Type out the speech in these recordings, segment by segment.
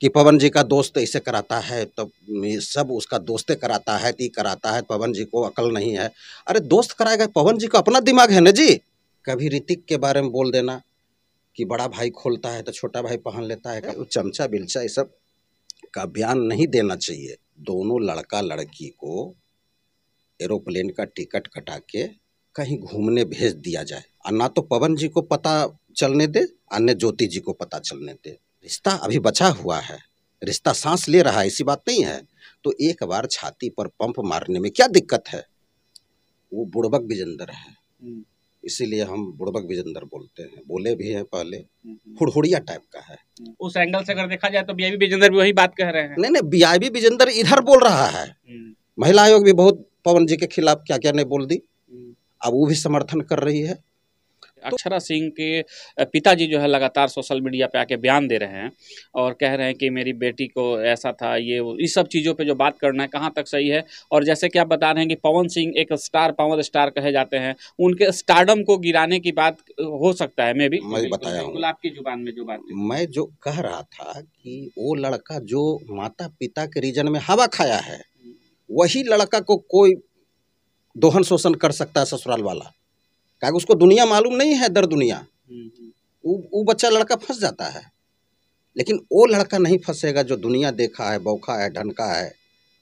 कि पवन जी का दोस्त ऐसे कराता है तो सब उसका दोस्ते कराता है ती कराता है पवन जी को अकल नहीं है अरे दोस्त कराएगा पवन जी का अपना दिमाग है ना जी कभी ऋतिक के बारे में बोल देना कि बड़ा भाई खोलता है तो छोटा भाई पहन लेता है वो चमचा बिलचा ये सब का बयान नहीं देना चाहिए दोनों लड़का लड़की को एरोप्लेन का टिकट कटा के कहीं घूमने भेज दिया जाए और ना तो पवन जी को पता चलने दे और ज्योति जी को पता चलने दे रिश्ता अभी बचा हुआ है रिश्ता सांस ले रहा है ऐसी बात नहीं है तो एक बार छाती पर पंप मारने में क्या दिक्कत है वो बुड़बक बिजंदर है हम्म। इसीलिए हम बुड़बक बिजंदर बोलते हैं बोले भी हैं पहले हम्म, हम्म। हुड़हुड़िया टाइप का है उस एंगल से अगर देखा जाए तो बीआईबी बिजेंदर भी वही बात कह रहे हैं नहीं नहीं बीआईबी विजेंदर इधर बोल रहा है महिला आयोग भी बहुत पवन जी के खिलाफ क्या क्या नहीं बोल दी अब वो भी समर्थन कर रही है तो- अक्षरा सिंह के पिताजी जो है लगातार सोशल मीडिया पे आके बयान दे रहे हैं और कह रहे हैं कि मेरी बेटी को ऐसा था ये इस सब चीज़ों पे जो बात करना है कहाँ तक सही है और जैसे कि आप बता रहे हैं कि पवन सिंह एक स्टार पावर स्टार कहे जाते हैं उनके स्टारडम को गिराने की बात हो सकता है मे भी मैं बताया बिल्कुल आपकी जुबान में जो बात मैं जो कह रहा था कि वो लड़का जो माता पिता के रीजन में हवा खाया है हम्म। वही लड़का को कोई दोहन शोषण कर सकता है ससुराल वाला क्या उसको दुनिया मालूम नहीं है दर दुनिया वो हम्म, हम्म। बच्चा लड़का फंस जाता है लेकिन वो लड़का नहीं फंसेगा जो दुनिया देखा है बौखा है ढनका है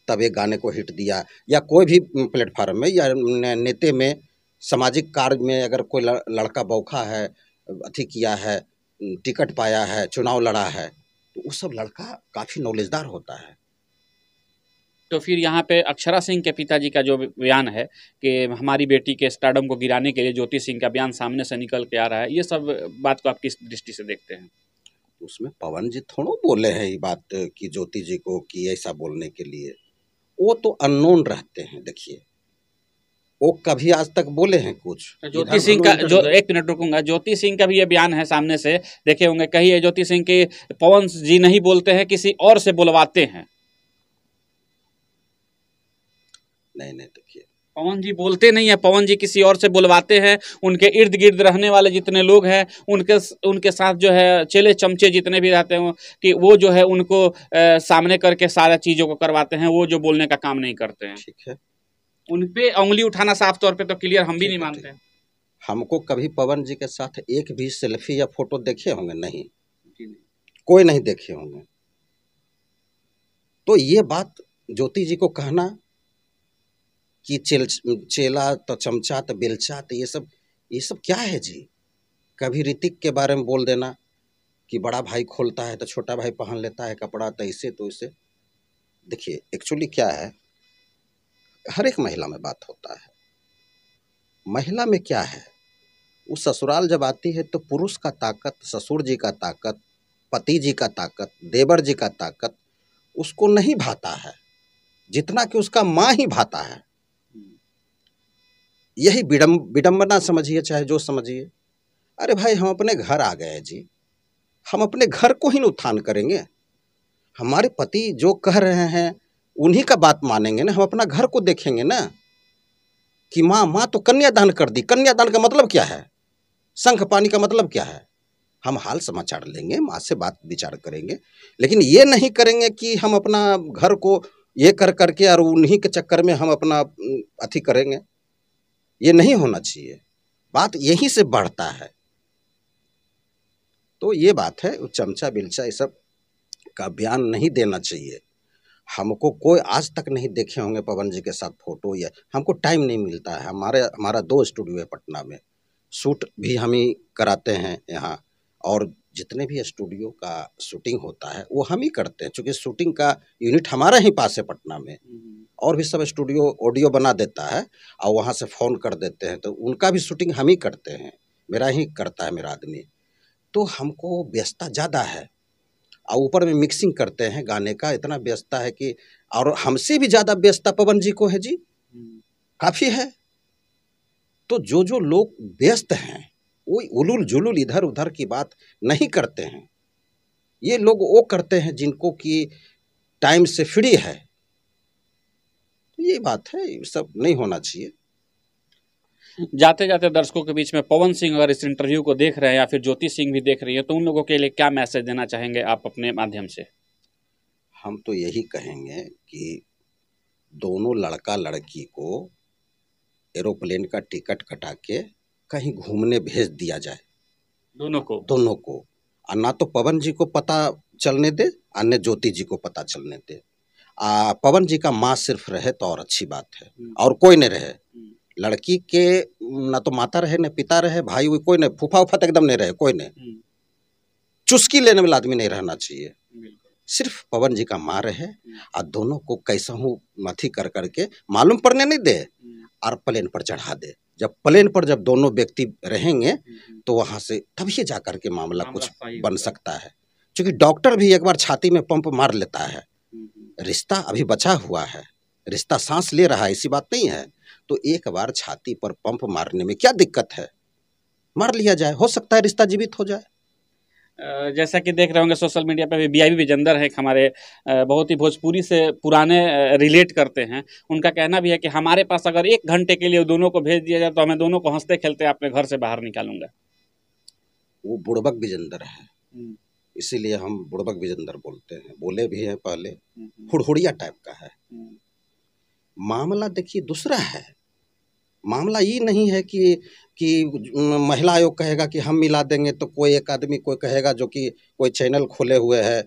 तब एक गाने को हिट दिया या कोई भी प्लेटफार्म में या नेते में सामाजिक कार्य में अगर कोई लड़का बौखा है अथी किया है टिकट पाया है चुनाव लड़ा है तो वो सब लड़का काफ़ी नॉलेजदार होता है तो फिर यहाँ पे अक्षरा सिंह के पिताजी का जो बयान है कि हमारी बेटी के स्टार्डम को गिराने के लिए ज्योति सिंह का बयान सामने से निकल के आ रहा है ये सब बात को आप किस दृष्टि से देखते हैं तो उसमें पवन जी थोड़ो बोले हैं ये बात कि ज्योति जी को कि ऐसा बोलने के लिए वो तो अननोन रहते हैं देखिए वो कभी आज तक बोले हैं कुछ तो ज्योति सिंह का जो एक मिनट रुकूंगा ज्योति सिंह का भी ये बयान है सामने से देखे होंगे कही है ज्योति सिंह के पवन जी नहीं बोलते हैं किसी और से बुलवाते हैं नहीं नहीं तो देखिए पवन जी बोलते नहीं है पवन जी किसी और से बुलवाते हैं उनके इर्द गिर्द रहने वाले जितने लोग हैं उनके उनके साथ जो है चेले चमचे जितने भी रहते हैं कि वो जो है उनको ए, सामने करके सारा चीज़ों को करवाते हैं वो जो बोलने का काम नहीं करते हैं ठीक है उनपे उंगली उठाना साफ तौर पे तो क्लियर हम भी नहीं मानते हमको कभी पवन जी के साथ एक भी सेल्फी या फोटो देखे होंगे नहीं कोई नहीं देखे होंगे तो ये बात ज्योति जी को कहना कि चेल चेला तो चमचा तो बेलचा तो ये सब ये सब क्या है जी कभी ऋतिक के बारे में बोल देना कि बड़ा भाई खोलता है तो छोटा भाई पहन लेता है कपड़ा तो ऐसे तो ऐसे देखिए एक्चुअली क्या है हर एक महिला में बात होता है महिला में क्या है वो ससुराल जब आती है तो पुरुष का ताकत ससुर जी का ताकत पति जी का ताकत देवर जी का ताकत उसको नहीं भाता है जितना कि उसका माँ ही भाता है यही विडम विडम्बना समझिए चाहे जो समझिए अरे भाई हम अपने घर आ गए जी हम अपने घर को ही उत्थान करेंगे हमारे पति जो कह रहे हैं उन्हीं का बात मानेंगे ना हम अपना घर को देखेंगे ना कि माँ माँ तो कन्यादान कर दी कन्यादान का मतलब क्या है शंख पानी का मतलब क्या है हम हाल समाचार लेंगे माँ से बात विचार करेंगे लेकिन ये नहीं करेंगे कि हम अपना घर को ये कर करके और उन्हीं के चक्कर में हम अपना अथी करेंगे ये नहीं होना चाहिए बात यहीं से बढ़ता है तो ये बात है चमचा बिलचा ये सब का बयान नहीं देना चाहिए हमको कोई आज तक नहीं देखे होंगे पवन जी के साथ फोटो या हमको टाइम नहीं मिलता है हमारे हमारा दो स्टूडियो है पटना में शूट भी हम ही कराते हैं यहाँ और जितने भी स्टूडियो का शूटिंग होता है वो हम ही करते हैं क्योंकि शूटिंग का यूनिट हमारा ही पास है पटना में हम्म। और भी सब स्टूडियो ऑडियो बना देता है और वहाँ से फ़ोन कर देते हैं तो उनका भी शूटिंग हम ही करते हैं मेरा ही करता है मेरा आदमी तो हमको व्यस्तता ज़्यादा है और ऊपर में मिक्सिंग करते हैं गाने का इतना व्यस्तता है कि और हमसे भी ज़्यादा व्यस्तता पवन जी को है जी काफ़ी है तो जो जो लोग व्यस्त हैं वो उलूल जुलूल इधर उधर की बात नहीं करते हैं ये लोग वो करते हैं जिनको कि टाइम से फ्री है ये बात है ये सब नहीं होना चाहिए जाते जाते दर्शकों के बीच में पवन सिंह अगर इस इंटरव्यू को देख रहे हैं या फिर ज्योति सिंह भी देख रही है तो उन लोगों के लिए क्या मैसेज देना चाहेंगे आप अपने माध्यम से हम तो यही कहेंगे कि दोनों लड़का लड़की को एरोप्लेन का टिकट कटा के कहीं घूमने भेज दिया जाए दोनों को दोनों को और ना तो पवन जी को पता चलने दे और न ज्योति जी को पता चलने दे आ, पवन जी का माँ सिर्फ रहे तो और अच्छी बात है हम्म। और कोई नहीं रहे हम्म। लड़की के ना तो माता रहे ना पिता रहे भाई हुई कोई नहीं फूफा उफा तो एकदम नहीं रहे कोई नहीं हम्म। चुस्की लेने वाला आदमी नहीं रहना चाहिए सिर्फ पवन जी का माँ रहे और दोनों को कैसा हूँ मथी कर करके मालूम पड़ने नहीं दे और प्लेन पर चढ़ा दे जब प्लेन पर जब दोनों व्यक्ति रहेंगे तो वहाँ से तभी जा करके मामला कुछ बन सकता है क्योंकि डॉक्टर भी एक बार छाती में पंप मार लेता है रिश्ता अभी बचा हुआ है रिश्ता सांस ले रहा है ऐसी बात नहीं है तो एक बार छाती पर पंप मारने में क्या दिक्कत है मार लिया जाए हो सकता है रिश्ता जीवित हो जाए जैसा कि देख रहे होंगे सोशल मीडिया पर भी बी आई विजेंदर है हमारे बहुत ही भोजपुरी से पुराने रिलेट करते हैं उनका कहना भी है कि हमारे पास अगर एक घंटे के लिए दोनों को भेज दिया जाए तो हमें दोनों को हंसते खेलते अपने घर से बाहर निकालूंगा वो बुड़बक विजेंदर है हम्म। इसीलिए हम बुड़बक विजेंद्र बोलते हैं बोले भी हैं पहले हम्म। हुड़हुड़िया टाइप का है हम्म। मामला देखिए दूसरा है मामला ये नहीं है कि कि महिला आयोग कहेगा कि हम मिला देंगे तो कोई एक आदमी कोई कहेगा जो कि कोई चैनल खोले हुए है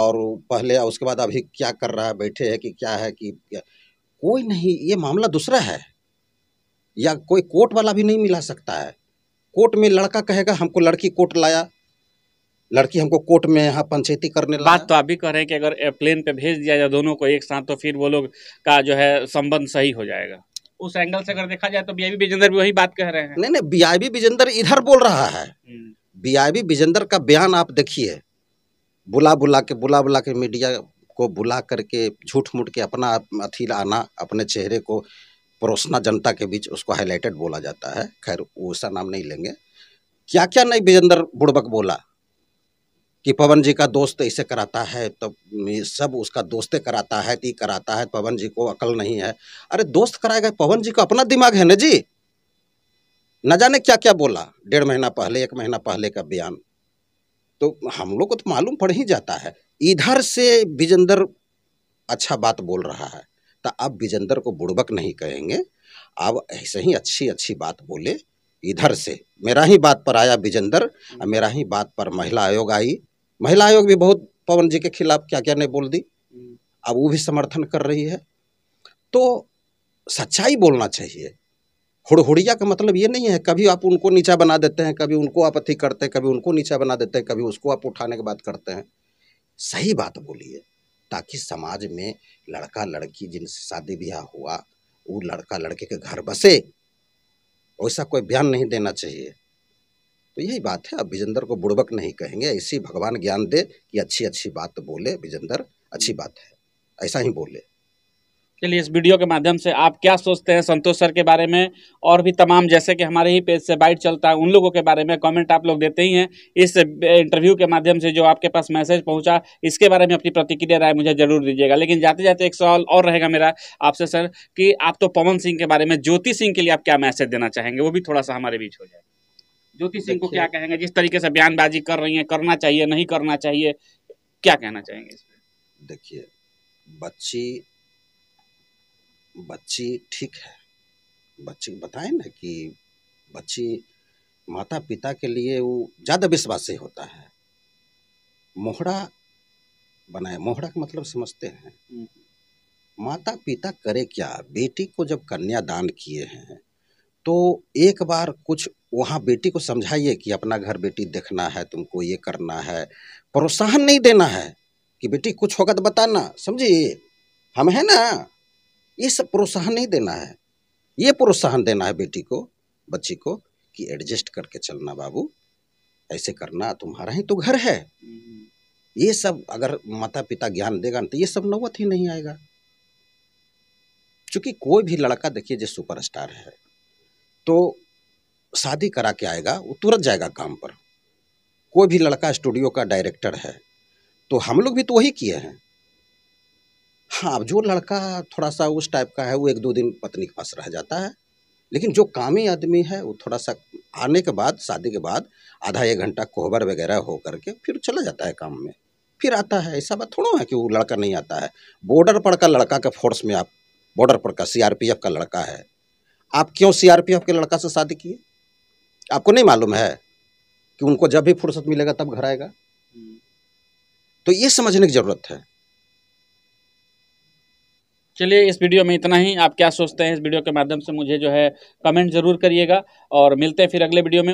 और पहले उसके बाद अभी क्या कर रहा है बैठे है कि क्या है कि क्या कोई नहीं ये मामला दूसरा है या कोई कोर्ट वाला भी नहीं मिला सकता है कोर्ट में लड़का कहेगा हमको लड़की कोर्ट लाया लड़की हमको कोर्ट में यहाँ पंचायती करने लगा बात तो आप भी कह रहे हैं कि अगर प्लेन पे भेज दिया जाए दोनों को एक साथ तो फिर वो लोग का जो है संबंध सही हो जाएगा उस एंगल से अगर देखा जाए तो बीआईबी विजेंद्र भी वही बात कह रहे हैं नहीं नहीं बीआईबी विजेंद्र इधर बोल रहा है हम्म। बीआईबी विजेंद्र का बयान आप देखिए बुला बुला के बुला बुला के मीडिया को बुला करके झूठ मूठ के अपना अथी आना अपने चेहरे को परोसना जनता के बीच उसको हाईलाइटेड बोला जाता है खैर वो नाम नहीं लेंगे क्या क्या नहीं विजेंद्र बुड़बक बोला कि पवन जी का दोस्त इसे कराता है तब तो सब उसका दोस्ते कराता है ती कराता है पवन जी को अकल नहीं है अरे दोस्त कराएगा पवन जी का अपना दिमाग है ना जी न जाने क्या क्या बोला डेढ़ महीना पहले एक महीना पहले का बयान तो हम लोग को तो मालूम पड़ ही जाता है इधर से विजेंदर अच्छा बात बोल रहा है तो अब विजेंदर को बुड़बक नहीं कहेंगे अब ऐसे ही अच्छी अच्छी बात बोले इधर से मेरा ही बात पर आया विजेंदर मेरा ही बात पर महिला आयोग आई महिला आयोग भी बहुत पवन जी के खिलाफ क्या क्या नहीं बोल दी हम्म। अब वो भी समर्थन कर रही है तो सच्चाई बोलना चाहिए हुड़हुड़िया का मतलब ये नहीं है कभी आप उनको नीचा बना देते हैं कभी उनको आप अथी करते हैं कभी उनको नीचा बना देते हैं कभी उसको आप उठाने की बात करते हैं सही बात बोलिए ताकि समाज में लड़का लड़की जिनसे शादी ब्याह हुआ वो लड़का लड़के के घर बसे ऐसा कोई बयान नहीं देना चाहिए तो यही बात है अब विजेंदर को बुड़बक नहीं कहेंगे ऐसी भगवान ज्ञान दे कि अच्छी अच्छी बात बोले विजेंदर अच्छी बात है ऐसा ही बोले चलिए इस वीडियो के माध्यम से आप क्या सोचते हैं संतोष सर के बारे में और भी तमाम जैसे कि हमारे ही पेज से बाइट चलता है उन लोगों के बारे में कमेंट आप लोग देते ही हैं इस इंटरव्यू के माध्यम से जो आपके पास मैसेज पहुंचा इसके बारे में अपनी प्रतिक्रिया राय मुझे जरूर दीजिएगा लेकिन जाते जाते एक सवाल और रहेगा मेरा आपसे सर कि आप तो पवन सिंह के बारे में ज्योति सिंह के लिए आप क्या मैसेज देना चाहेंगे वो भी थोड़ा सा हमारे बीच हो जाए ज्योति सिंह को क्या कहेंगे जिस तरीके से बयानबाजी कर रही है करना चाहिए नहीं करना चाहिए क्या कहना चाहेंगे देखिए बच्ची बच्ची ठीक है बच्ची बताए ना कि बच्ची माता पिता के लिए वो ज़्यादा विश्वासी होता है मोहरा बनाए मोहरा का मतलब समझते हैं हम्म। माता पिता करे क्या बेटी को जब कन्यादान किए हैं तो एक बार कुछ वहाँ बेटी को समझाइए कि अपना घर बेटी देखना है तुमको ये करना है प्रोत्साहन नहीं देना है कि बेटी कुछ होगा तो बताना समझिए हम हैं ना ये सब प्रोत्साहन नहीं देना है ये प्रोत्साहन देना है बेटी को बच्ची को कि एडजस्ट करके चलना बाबू ऐसे करना तुम्हारा ही तो घर है ये सब अगर माता पिता ज्ञान देगा तो ये सब नौबत ही नहीं आएगा क्योंकि कोई भी लड़का देखिए जो सुपरस्टार है तो शादी करा के आएगा वो तुरंत जाएगा काम पर कोई भी लड़का स्टूडियो का डायरेक्टर है तो हम लोग भी तो वही किए हैं हाँ अब जो लड़का थोड़ा सा उस टाइप का है वो एक दो दिन पत्नी के पास रह जाता है लेकिन जो कामी आदमी है वो थोड़ा सा आने के बाद शादी के बाद आधा एक घंटा कोहबर वगैरह हो करके फिर चला जाता है काम में फिर आता है ऐसा बात थोड़ा है कि वो लड़का नहीं आता है बॉर्डर पर का लड़का के फोर्स में आप बॉर्डर पर का सीआरपीएफ का लड़का है आप क्यों सीआरपीएफ के लड़का से शादी किए आपको नहीं मालूम है कि उनको जब भी फुर्सत मिलेगा तब घर आएगा तो ये समझने की ज़रूरत है चलिए इस वीडियो में इतना ही आप क्या सोचते हैं इस वीडियो के माध्यम से मुझे जो है कमेंट ज़रूर करिएगा और मिलते हैं फिर अगले वीडियो में